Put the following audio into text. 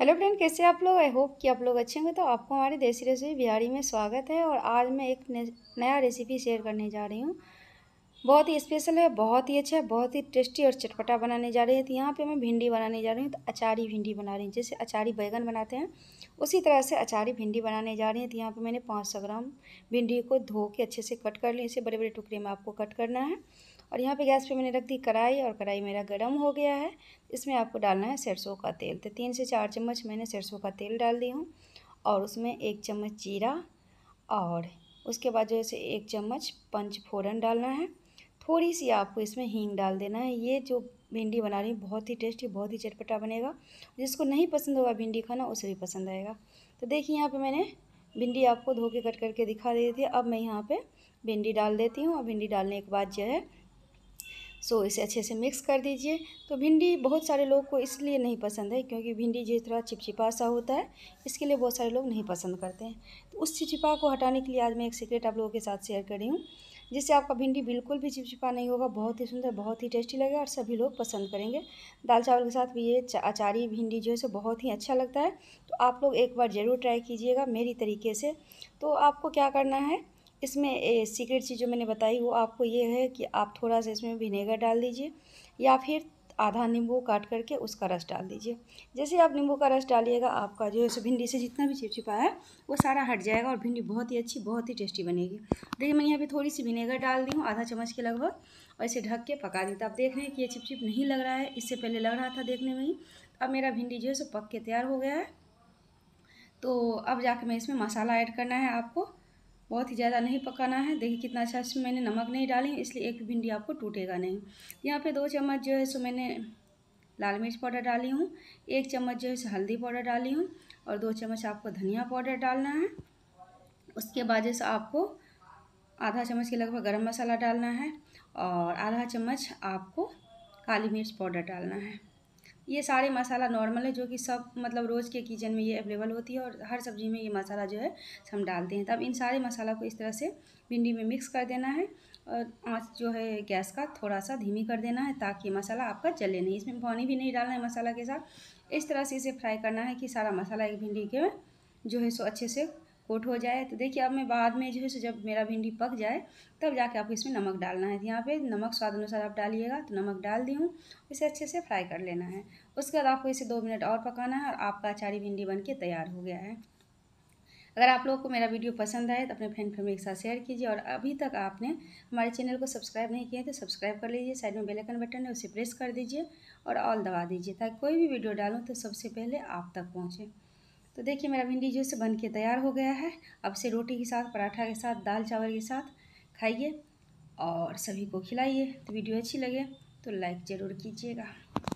hello friend कैसे आप लोग आई होप कि आप लोग अच्छे होंगे तो आपको हमारी देसी रेसिपी बिहारी में स्वागत है और आज मैं एक नया रेसिपी शेयर करने जा रही हूँ बहुत ही स्पेशल है बहुत ही अच्छा है बहुत ही टेस्टी और चटपटा बनाने जा रहे हैं तो यहाँ पे मैं भिंडी बनाने जा रही हूँ तो अचारी भिंडी बना रही हूँ जैसे अचारी बैगन बनाते हैं उसी तरह से अचारी भिंडी बनाने जा रही हैं तो यहाँ पे मैंने 500 ग्राम भिंडी को धो के अच्छे से कट कर ली इसे बड़े बड़े टुकड़े में आपको कट करना है और यहाँ पर गैस पर मैंने रख दी कढ़ाई और कढ़ाई मेरा गर्म हो गया है इसमें आपको डालना है सरसों का तेल तो तीन से चार चम्मच मैंने सरसों का तेल डाल दी हूँ और उसमें एक चम्मच जीरा और उसके बाद जो है एक चम्मच पंचफोरन डालना है थोड़ी सी आपको इसमें हींग डाल देना है ये जो भिंडी बना रही हूँ बहुत ही टेस्टी बहुत ही चटपटा बनेगा जिसको नहीं पसंद होगा भिंडी खाना उसे भी पसंद आएगा तो देखिए यहाँ पे मैंने भिंडी आपको धो के कट करके दिखा दी थी अब मैं यहाँ पे भिंडी डाल देती हूँ और भिंडी डालने के बाद जो है सो इसे अच्छे से मिक्स कर दीजिए तो भिंडी बहुत सारे लोग को इसलिए नहीं पसंद है क्योंकि भिंडी जो थोड़ा चिपचिपा सा होता है इसके लिए बहुत सारे लोग नहीं पसंद करते हैं तो उस चिपचिपा को हटाने के लिए आज मैं एक सीक्रेट आप लोगों के साथ शेयर कर रही हूँ जिससे आपका भिंडी बिल्कुल भी चिपचिपा नहीं होगा बहुत ही सुंदर बहुत ही टेस्टी लगेगा और सभी लोग पसंद करेंगे दाल चावल के साथ भी ये अचारी भिंडी जो है सो बहुत ही अच्छा लगता है तो आप लोग एक बार ज़रूर ट्राई कीजिएगा मेरी तरीके से तो आपको क्या करना है इसमें सीक्रेट चीज़ जो मैंने बताई वो आपको ये है कि आप थोड़ा सा इसमें विनेगर डाल दीजिए या फिर आधा नींबू काट करके उसका रस डाल दीजिए जैसे आप नींबू का रस डालिएगा आपका जो है सो भिंडी से जितना भी चिपचिपा है वो सारा हट जाएगा और भिंडी बहुत ही अच्छी बहुत ही टेस्टी बनेगी देखिए मैं यहाँ पे थोड़ी सी विनेगर डाल दी हूँ आधा चम्मच के लगभग और इसे ढक के पका दी तो आप देख रहे हैं कि ये चिपचिप नहीं लग रहा है इससे पहले लग रहा था देखने में ही अब मेरा भिंडी जो है सो पक के तैयार हो गया है तो अब जाके मैं इसमें मसाला ऐड करना है आपको बहुत ही ज़्यादा नहीं पकाना है देखिए कितना अच्छा इसमें मैंने नमक नहीं डाली इसलिए एक भिंडी आपको टूटेगा नहीं यहाँ पे दो चम्मच जो है सो मैंने लाल मिर्च पाउडर डाली हूँ एक चम्मच जो है हल्दी पाउडर डाली हूँ और दो चम्मच आपको धनिया पाउडर डालना है उसके बाद जैसे आपको आधा चम्मच के लगभग गर्म मसाला डालना है और आधा चम्मच आपको काली मिर्च पाउडर डालना है ये सारे मसाला नॉर्मल है जो कि सब मतलब रोज़ के किचन में ये अवेलेबल होती है और हर सब्ज़ी में ये मसाला जो है हम डालते हैं तब तो इन सारे मसाला को इस तरह से भिंडी में मिक्स कर देना है और आँच जो है गैस का थोड़ा सा धीमी कर देना है ताकि मसाला आपका जले नहीं इसमें पानी भी नहीं डालना है मसाला के साथ इस तरह से इसे फ्राई करना है कि सारा मसाला एक भिंडी के जो है सो अच्छे से कोट हो जाए तो देखिए अब मैं बाद में जो है सो जब मेरा भिंडी पक जाए तब जाके आपको इसमें नमक डालना है तो यहाँ पे नमक स्वाद अनुसार आप डालिएगा तो नमक डाल दी हूँ इसे अच्छे से फ्राई कर लेना है उसके बाद आपको इसे दो मिनट और पकाना है और आपका अचारी भिंडी बन के तैयार हो गया है अगर आप लोगों को मेरा वीडियो पसंद आए तो अपने फ्रेंड फैमिली के साथ शेयर कीजिए और अभी तक आपने हमारे चैनल को सब्सक्राइब नहीं किया है तो सब्सक्राइब कर लीजिए साइड में बेल आइकन बटन है उसे प्रेस कर दीजिए और ऑल दबा दीजिए ताकि कोई भी वीडियो डालूँ तो सबसे पहले आप तक पहुँचे तो देखिए मेरा भिंडी जो है बन के तैयार हो गया है अब से रोटी के साथ पराठा के साथ दाल चावल के साथ खाइए और सभी को खिलाइए तो वीडियो अच्छी लगे तो लाइक ज़रूर कीजिएगा